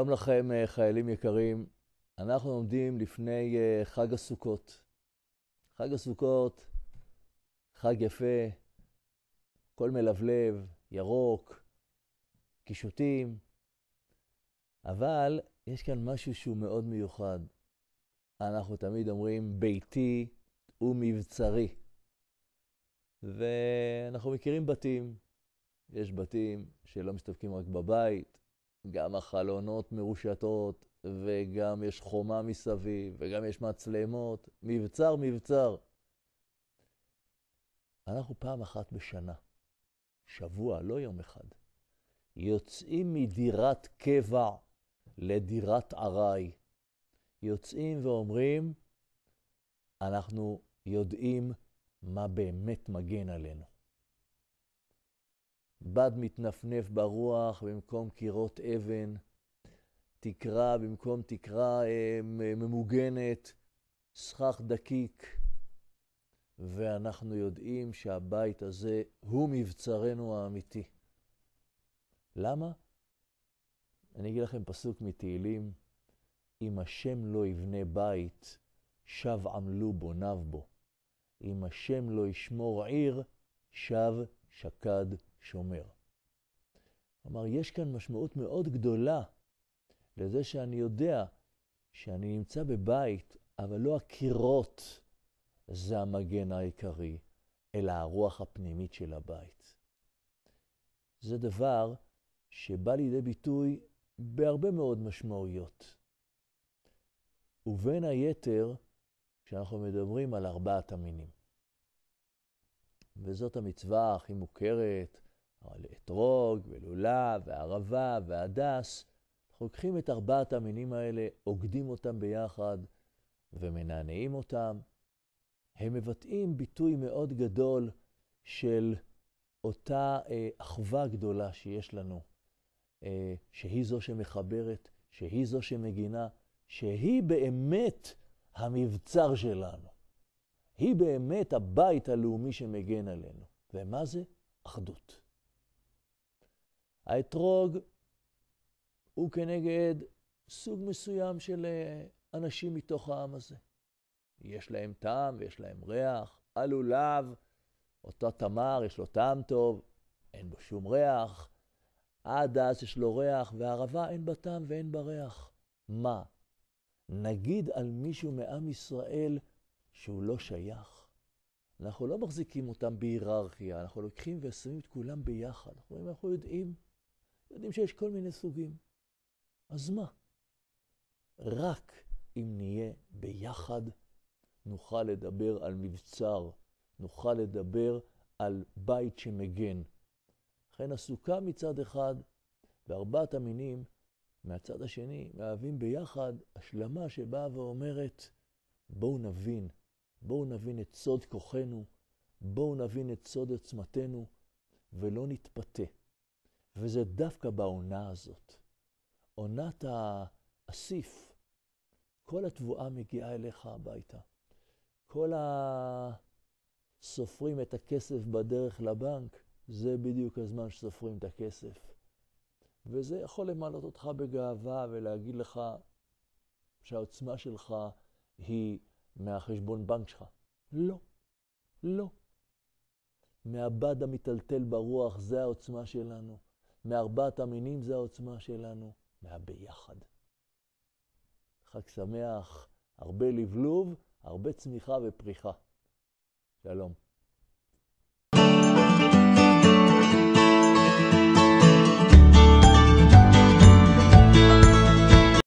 שלום לכם, אה, חיילים יקרים. אנחנו עומדים לפני אה, חג הסוכות. חג הסוכות, חג יפה, כל מלבלב, ירוק, קישוטים, אבל יש כאן משהו שהוא מאוד מיוחד. אנחנו תמיד אומרים, ביתי הוא מבצרי. ואנחנו מכירים בתים. יש בתים שלא מסתפקים רק בבית, גם החלונות מרושתות, וגם יש חומה מסביב, וגם יש מצלמות, מבצר מבצר. אנחנו פעם אחת בשנה, שבוע, לא יום אחד, יוצאים מדירת קבע לדירת ארעי. יוצאים ואומרים, אנחנו יודעים מה באמת מגן עלינו. בד מתנפנף ברוח במקום קירות אבן, תקרה במקום תקרה אה, ממוגנת, סכך דקיק. ואנחנו יודעים שהבית הזה הוא מבצרנו האמיתי. למה? אני אגיד לכם פסוק מתהילים, אם השם לא יבנה בית, שב עמלו בוניו בו. אם השם לא ישמור עיר, שב שקד שומר. כלומר, יש כאן משמעות מאוד גדולה לזה שאני יודע שאני נמצא בבית, אבל לא הקירות זה המגן העיקרי, אלא הרוח הפנימית של הבית. זה דבר שבא לידי ביטוי בהרבה מאוד משמעויות. ובין היתר, כשאנחנו מדברים על ארבעת המינים. וזאת המצווה הכי מוכרת, אתרוג ולולב וערבה והדס. אנחנו לוקחים את ארבעת המינים האלה, אוגדים אותם ביחד ומנענעים אותם. הם מבטאים ביטוי מאוד גדול של אותה אה, אחווה גדולה שיש לנו, אה, שהיא זו שמחברת, שהיא זו שמגינה, שהיא באמת המבצר שלנו. היא באמת הבית הלאומי שמגן עלינו. ומה זה? אחדות. האתרוג הוא כנגד סוג מסוים של אה, אנשים מתוך העם הזה. יש להם טעם ויש להם ריח. הלולב, אותו תמר, יש לו טעם טוב, אין בו שום ריח. עד אז יש לו ריח, והערבה אין בה טעם ואין בה ריח. מה? נגיד על מישהו מעם ישראל שהוא לא שייך. אנחנו לא מחזיקים אותם בהיררכיה, אנחנו לוקחים ושמים את כולם ביחד. אנחנו, אנחנו יודעים. יודעים שיש כל מיני סוגים. אז מה? רק אם נהיה ביחד, נוכל לדבר על מבצר, נוכל לדבר על בית שמגן. לכן הסוכה מצד אחד וארבעת המינים מהצד השני מהווים ביחד השלמה שבאה ואומרת, בואו נבין, בואו נבין את סוד כוחנו, בואו נבין את סוד עוצמתנו, ולא נתפתה. וזה דווקא בעונה הזאת. עונת האסיף, כל התבואה מגיעה אליך הביתה. כל הסופרים את הכסף בדרך לבנק, זה בדיוק הזמן שסופרים את הכסף. וזה יכול למלות אותך בגאווה ולהגיד לך שהעוצמה שלך היא מהחשבון בנק שלך. לא, לא. מהבד המיטלטל ברוח, זה העוצמה שלנו. מארבעת המינים זה העוצמה שלנו, מהביחד. חג שמח, הרבה לבלוב, הרבה צמיחה ופריחה. שלום.